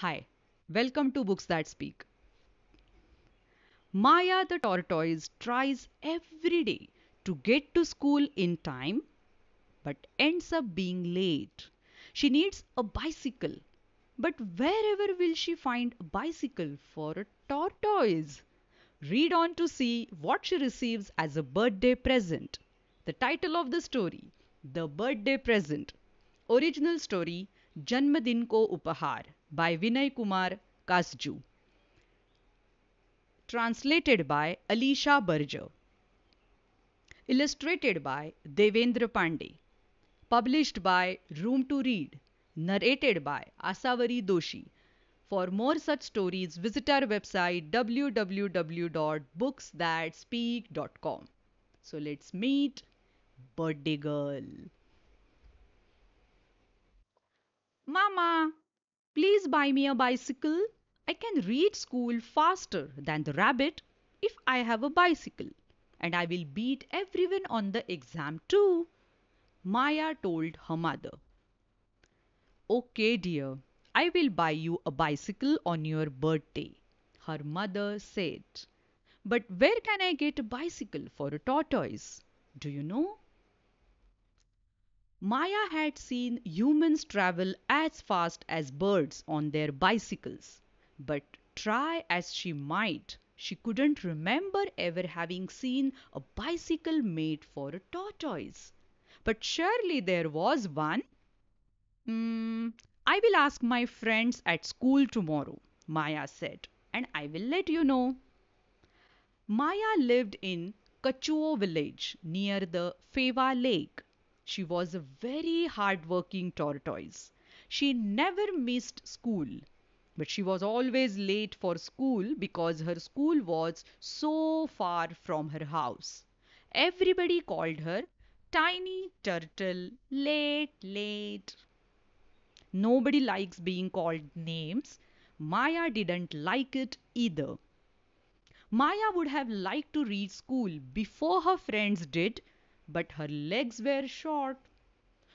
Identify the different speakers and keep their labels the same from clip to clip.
Speaker 1: Hi, welcome to Books That Speak. Maya the tortoise tries every day to get to school in time but ends up being late. She needs a bicycle. But wherever will she find a bicycle for a tortoise? Read on to see what she receives as a birthday present. The title of the story The Birthday Present. Original story Janmadin Ko Upahar by Vinay Kumar Kasju. Translated by Alisha Berger. Illustrated by Devendra Pandey. Published by Room to Read. Narrated by Asavari Doshi. For more such stories, visit our website www.booksthatspeak.com. So let's meet Birthday Girl. Mama! Please buy me a bicycle. I can reach school faster than the rabbit if I have a bicycle, and I will beat everyone on the exam too. Maya told her mother. Okay, dear, I will buy you a bicycle on your birthday, her mother said. But where can I get a bicycle for a tortoise? Do you know? Maya had seen humans travel as fast as birds on their bicycles, but try as she might, she couldn't remember ever having seen a bicycle made for a tortoise. But surely there was one. Hmm, I will ask my friends at school tomorrow, Maya said, and I will let you know. Maya lived in Kachuo village near the Feva lake she was a very hard-working tortoise. She never missed school, but she was always late for school because her school was so far from her house. Everybody called her Tiny Turtle Late Late. Nobody likes being called names. Maya didn't like it either. Maya would have liked to reach school before her friends did but her legs were short.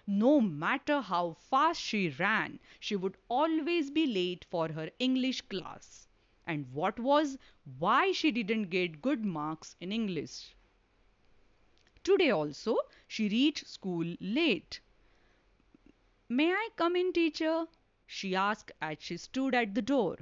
Speaker 1: No matter how fast she ran, she would always be late for her English class. And what was why she didn't get good marks in English. Today also, she reached school late. May I come in, teacher? she asked as she stood at the door.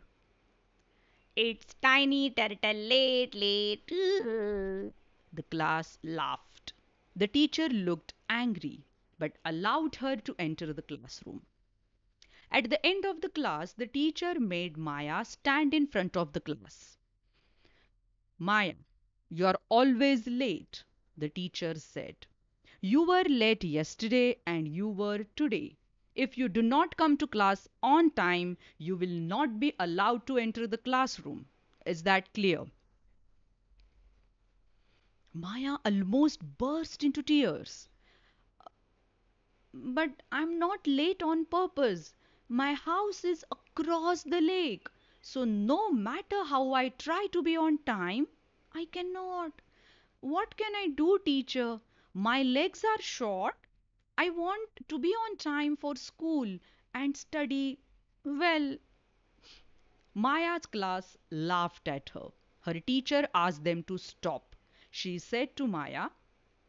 Speaker 1: It's Tiny Turtle late, late. the class laughed. The teacher looked angry but allowed her to enter the classroom. At the end of the class, the teacher made Maya stand in front of the class. Maya, you're always late, the teacher said. You were late yesterday and you were today. If you do not come to class on time, you will not be allowed to enter the classroom. Is that clear? Maya almost burst into tears. Uh, but I'm not late on purpose. My house is across the lake. So, no matter how I try to be on time, I cannot. What can I do, teacher? My legs are short. I want to be on time for school and study well. Maya's class laughed at her. Her teacher asked them to stop. She said to Maya,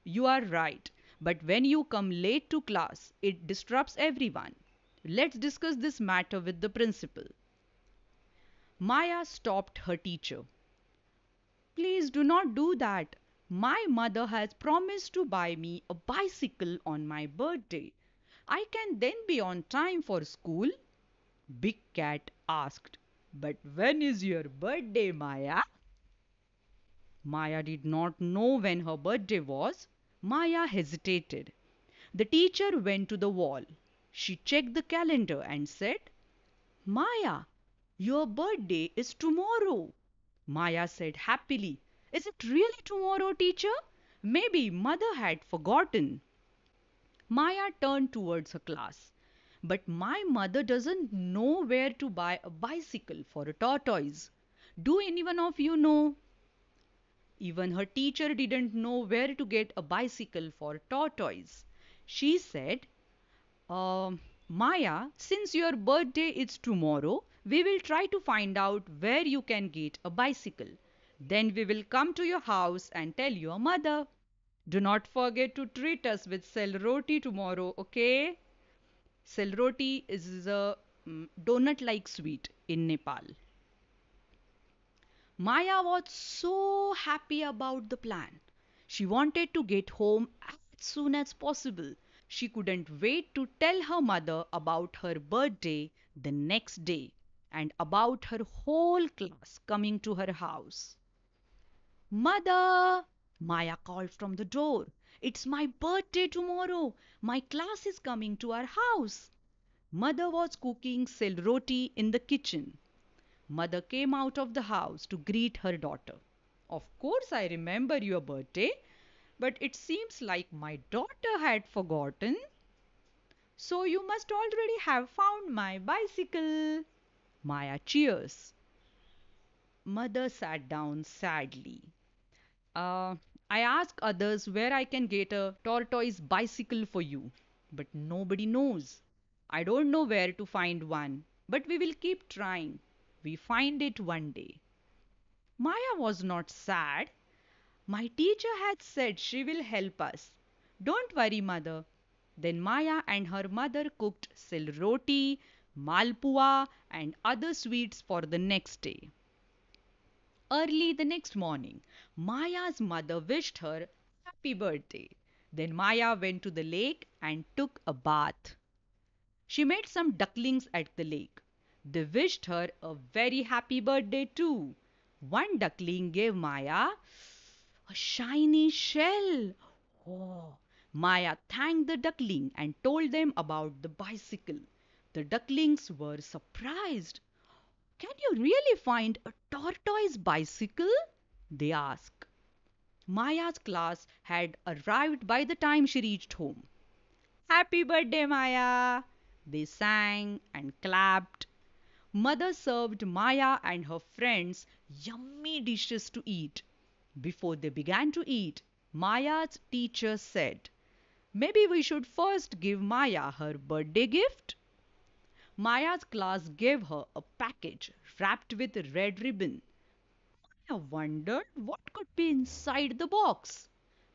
Speaker 1: You are right, but when you come late to class, it disrupts everyone. Let's discuss this matter with the principal. Maya stopped her teacher. Please do not do that. My mother has promised to buy me a bicycle on my birthday. I can then be on time for school. Big Cat asked, But when is your birthday, Maya? Maya did not know when her birthday was. Maya hesitated. The teacher went to the wall. She checked the calendar and said, Maya, your birthday is tomorrow. Maya said happily, Is it really tomorrow, teacher? Maybe mother had forgotten. Maya turned towards her class. But my mother doesn't know where to buy a bicycle for a tortoise. Do any one of you know? Even her teacher didn't know where to get a bicycle for Tortoise. She said, uh, Maya, since your birthday is tomorrow, we will try to find out where you can get a bicycle. Then we will come to your house and tell your mother. Do not forget to treat us with sel roti tomorrow, okay? Sel roti is a mm, donut like sweet in Nepal. Maya was so happy about the plan. She wanted to get home as soon as possible. She couldn't wait to tell her mother about her birthday the next day and about her whole class coming to her house. Mother! Maya called from the door. It's my birthday tomorrow. My class is coming to our house. Mother was cooking sel roti in the kitchen. Mother came out of the house to greet her daughter. Of course, I remember your birthday, but it seems like my daughter had forgotten. So you must already have found my bicycle. Maya cheers. Mother sat down sadly. Uh, I ask others where I can get a tortoise bicycle for you, but nobody knows. I don't know where to find one, but we will keep trying. We find it one day. Maya was not sad. My teacher had said she will help us. Don't worry, mother. Then Maya and her mother cooked sil roti, malpua, and other sweets for the next day. Early the next morning, Maya's mother wished her happy birthday. Then Maya went to the lake and took a bath. She made some ducklings at the lake. They wished her a very happy birthday, too. One duckling gave Maya a shiny shell. Oh! Maya thanked the duckling and told them about the bicycle. The ducklings were surprised. Can you really find a tortoise bicycle? they asked. Maya's class had arrived by the time she reached home. Happy birthday, Maya! They sang and clapped. Mother served Maya and her friends yummy dishes to eat. Before they began to eat, Maya's teacher said, Maybe we should first give Maya her birthday gift? Maya's class gave her a package wrapped with red ribbon. Maya wondered what could be inside the box.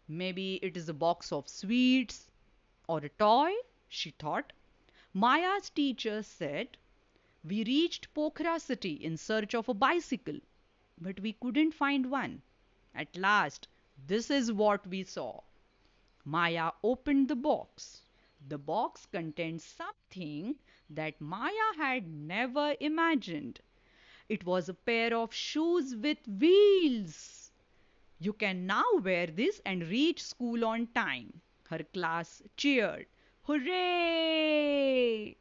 Speaker 1: Maybe it is a box of sweets or a toy, she thought. Maya's teacher said, we reached Pokhara city in search of a bicycle, but we couldn't find one. At last, this is what we saw. Maya opened the box. The box contained something that Maya had never imagined. It was a pair of shoes with wheels. You can now wear this and reach school on time. Her class cheered. Hooray!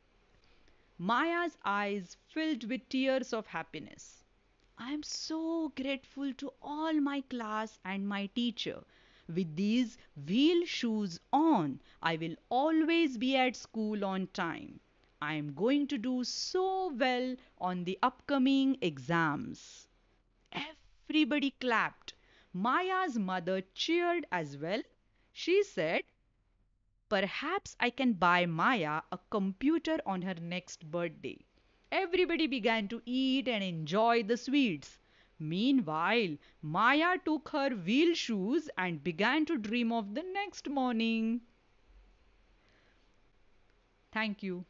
Speaker 1: Maya's eyes filled with tears of happiness. I am so grateful to all my class and my teacher. With these wheel shoes on, I will always be at school on time. I am going to do so well on the upcoming exams. Everybody clapped. Maya's mother cheered as well. She said, Perhaps I can buy Maya a computer on her next birthday. Everybody began to eat and enjoy the sweets. Meanwhile, Maya took her wheel shoes and began to dream of the next morning. Thank you.